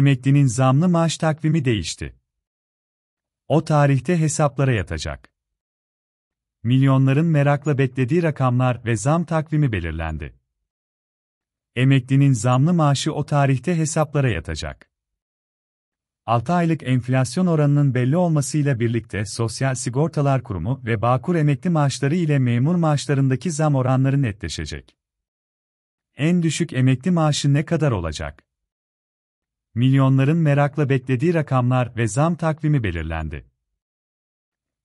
emeklinin zamlı maaş takvimi değişti. O tarihte hesaplara yatacak. Milyonların merakla beklediği rakamlar ve zam takvimi belirlendi. Emeklinin zamlı maaşı o tarihte hesaplara yatacak. 6 aylık enflasyon oranının belli olmasıyla birlikte Sosyal Sigortalar Kurumu ve Bağkur emekli maaşları ile memur maaşlarındaki zam oranları netleşecek. En düşük emekli maaşı ne kadar olacak? milyonların merakla beklediği rakamlar ve zam takvimi belirlendi.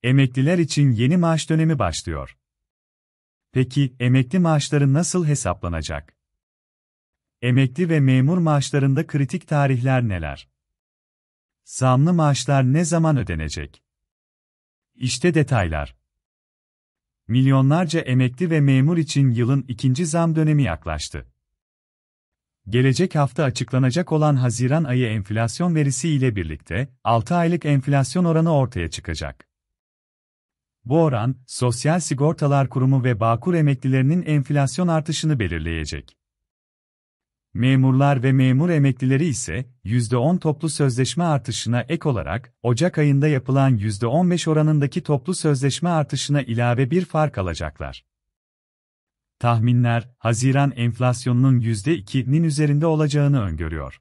Emekliler için yeni maaş dönemi başlıyor. Peki emekli maaşları nasıl hesaplanacak? Emekli ve memur maaşlarında kritik tarihler neler? Zamlı maaşlar ne zaman ödenecek? İşte detaylar. Milyonlarca emekli ve memur için yılın ikinci zam dönemi yaklaştı gelecek hafta açıklanacak olan Haziran ayı enflasyon verisi ile birlikte 6 aylık enflasyon oranı ortaya çıkacak. Bu oran, Sosyal Sigortalar Kurumu ve Bağkur emeklilerinin enflasyon artışını belirleyecek. Memurlar ve memur emeklileri ise %10 toplu sözleşme artışına ek olarak Ocak ayında yapılan %15 oranındaki toplu sözleşme artışına ilave bir fark alacaklar tahminler, Haziran enflasyonunun %2'nin üzerinde olacağını öngörüyor.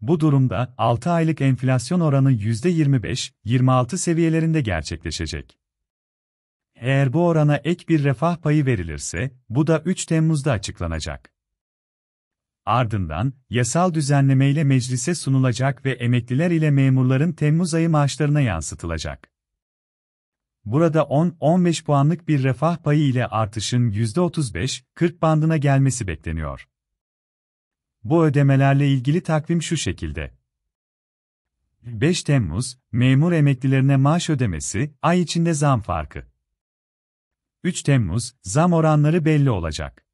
Bu durumda 6 aylık enflasyon oranı %25-26 seviyelerinde gerçekleşecek. Eğer bu orana ek bir refah payı verilirse, bu da 3 Temmuz'da açıklanacak. Ardından, yasal düzenlemeyle meclise sunulacak ve emekliler ile memurların Temmuz ayı maaşlarına yansıtılacak. Burada 10-15 puanlık bir refah payı ile artışın %35-40 bandına gelmesi bekleniyor. Bu ödemelerle ilgili takvim şu şekilde. 5 Temmuz, memur emeklilerine maaş ödemesi, ay içinde zam farkı. 3 Temmuz, zam oranları belli olacak.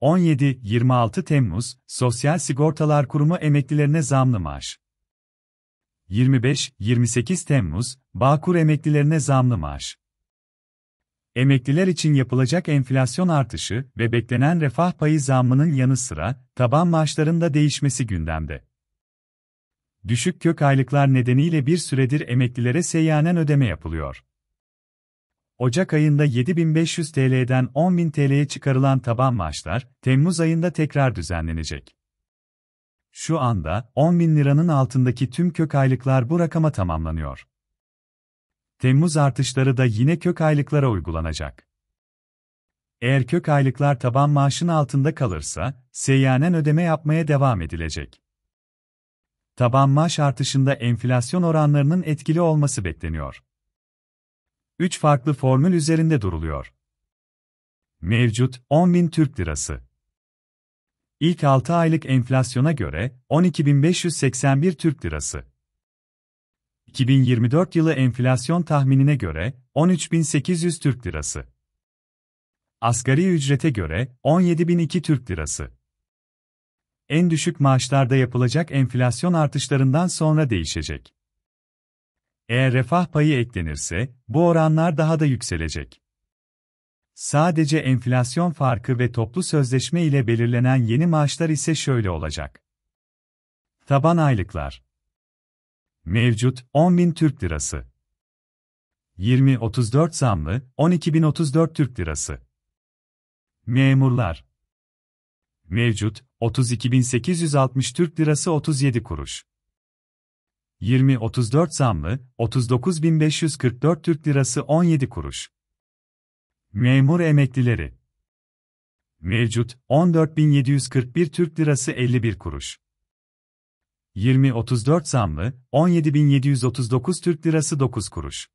17-26 Temmuz, Sosyal Sigortalar Kurumu emeklilerine zamlı maaş. 25-28 Temmuz, Bağkur emeklilerine zamlı maaş. Emekliler için yapılacak enflasyon artışı ve beklenen refah payı zammının yanı sıra taban maaşlarında değişmesi gündemde. Düşük kök aylıklar nedeniyle bir süredir emeklilere seyyanen ödeme yapılıyor. Ocak ayında 7500 TL'den 10.000 TL'ye çıkarılan taban maaşlar, Temmuz ayında tekrar düzenlenecek. Şu anda 10 bin liranın altındaki tüm kök aylıklar bu rakama tamamlanıyor. Temmuz artışları da yine kök aylıklara uygulanacak. Eğer kök aylıklar taban maaşın altında kalırsa, seyyanen ödeme yapmaya devam edilecek. Taban maaş artışında enflasyon oranlarının etkili olması bekleniyor. 3 farklı formül üzerinde duruluyor. Mevcut 10.000 Türk Lirası İlk 6 aylık enflasyona göre 12.581 Türk Lirası. 2024 yılı enflasyon tahminine göre 13.800 Türk Lirası. Asgari ücrete göre 17.002 Türk Lirası. En düşük maaşlarda yapılacak enflasyon artışlarından sonra değişecek. Eğer refah payı eklenirse bu oranlar daha da yükselecek. Sadece enflasyon farkı ve toplu sözleşme ile belirlenen yeni maaşlar ise şöyle olacak. Taban aylıklar. Mevcut 10.000 Türk Lirası. 20-34 zamlı 12.034 Türk Lirası. Memurlar. Mevcut 32.860 Türk Lirası 37 kuruş. 20-34 zamlı 39.544 Türk Lirası 17 kuruş. Memur emeklileri. Mevcut 14.741 Türk Lirası 51 kuruş. 20-34 zamlı 17.739 Türk Lirası 9 kuruş.